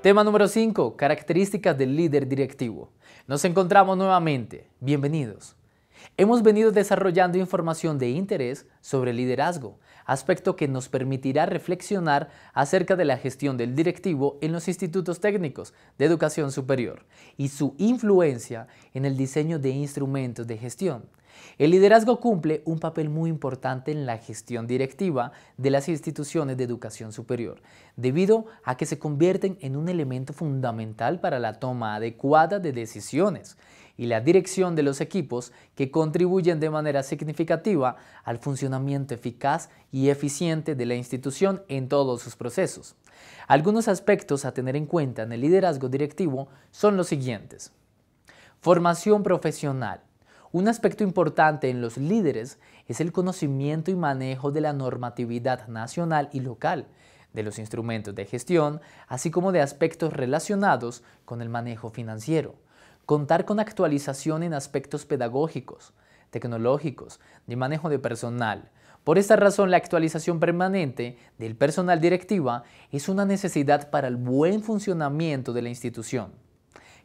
Tema número 5. Características del líder directivo. Nos encontramos nuevamente. Bienvenidos. Hemos venido desarrollando información de interés sobre liderazgo, aspecto que nos permitirá reflexionar acerca de la gestión del directivo en los institutos técnicos de educación superior y su influencia en el diseño de instrumentos de gestión. El liderazgo cumple un papel muy importante en la gestión directiva de las instituciones de educación superior, debido a que se convierten en un elemento fundamental para la toma adecuada de decisiones y la dirección de los equipos que contribuyen de manera significativa al funcionamiento eficaz y eficiente de la institución en todos sus procesos. Algunos aspectos a tener en cuenta en el liderazgo directivo son los siguientes. Formación profesional un aspecto importante en los líderes es el conocimiento y manejo de la normatividad nacional y local, de los instrumentos de gestión, así como de aspectos relacionados con el manejo financiero. Contar con actualización en aspectos pedagógicos, tecnológicos, de manejo de personal. Por esta razón, la actualización permanente del personal directiva es una necesidad para el buen funcionamiento de la institución.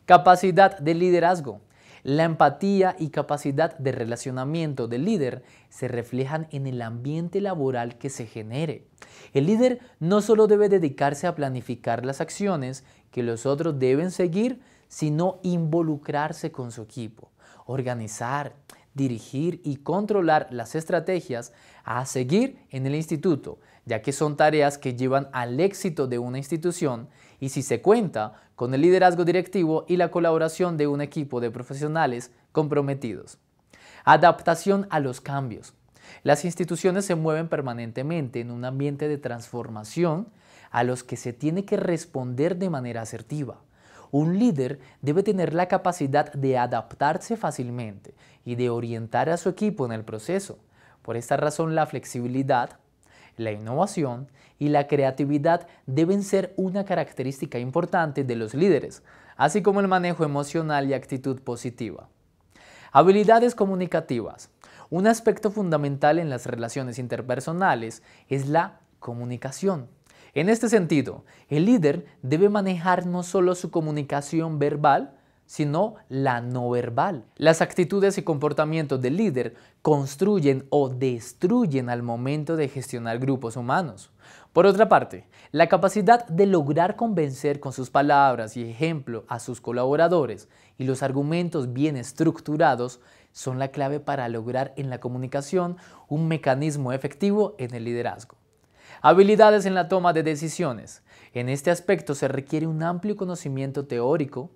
Capacidad de liderazgo. La empatía y capacidad de relacionamiento del líder se reflejan en el ambiente laboral que se genere. El líder no solo debe dedicarse a planificar las acciones que los otros deben seguir, sino involucrarse con su equipo, organizar, dirigir y controlar las estrategias a seguir en el instituto, ya que son tareas que llevan al éxito de una institución y si se cuenta con el liderazgo directivo y la colaboración de un equipo de profesionales comprometidos. Adaptación a los cambios. Las instituciones se mueven permanentemente en un ambiente de transformación a los que se tiene que responder de manera asertiva. Un líder debe tener la capacidad de adaptarse fácilmente y de orientar a su equipo en el proceso. Por esta razón la flexibilidad, la innovación y la creatividad deben ser una característica importante de los líderes, así como el manejo emocional y actitud positiva. Habilidades comunicativas. Un aspecto fundamental en las relaciones interpersonales es la comunicación. En este sentido, el líder debe manejar no solo su comunicación verbal, sino la no verbal. Las actitudes y comportamientos del líder construyen o destruyen al momento de gestionar grupos humanos. Por otra parte, la capacidad de lograr convencer con sus palabras y ejemplo a sus colaboradores y los argumentos bien estructurados son la clave para lograr en la comunicación un mecanismo efectivo en el liderazgo. Habilidades en la toma de decisiones. En este aspecto se requiere un amplio conocimiento teórico,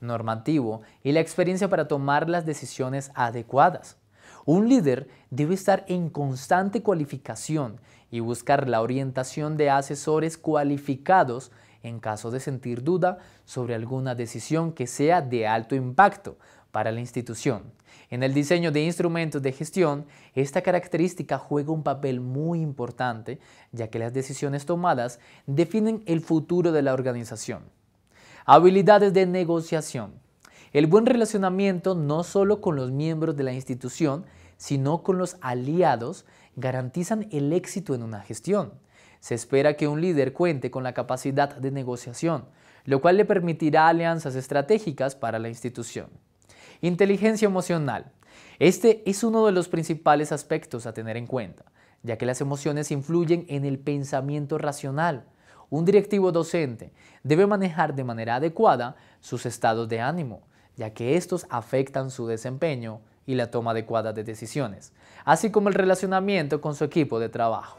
normativo y la experiencia para tomar las decisiones adecuadas. Un líder debe estar en constante cualificación y buscar la orientación de asesores cualificados en caso de sentir duda sobre alguna decisión que sea de alto impacto para la institución. En el diseño de instrumentos de gestión, esta característica juega un papel muy importante, ya que las decisiones tomadas definen el futuro de la organización. Habilidades de negociación. El buen relacionamiento no solo con los miembros de la institución, sino con los aliados, garantizan el éxito en una gestión. Se espera que un líder cuente con la capacidad de negociación, lo cual le permitirá alianzas estratégicas para la institución. Inteligencia emocional. Este es uno de los principales aspectos a tener en cuenta, ya que las emociones influyen en el pensamiento racional. Un directivo docente debe manejar de manera adecuada sus estados de ánimo, ya que estos afectan su desempeño y la toma adecuada de decisiones, así como el relacionamiento con su equipo de trabajo.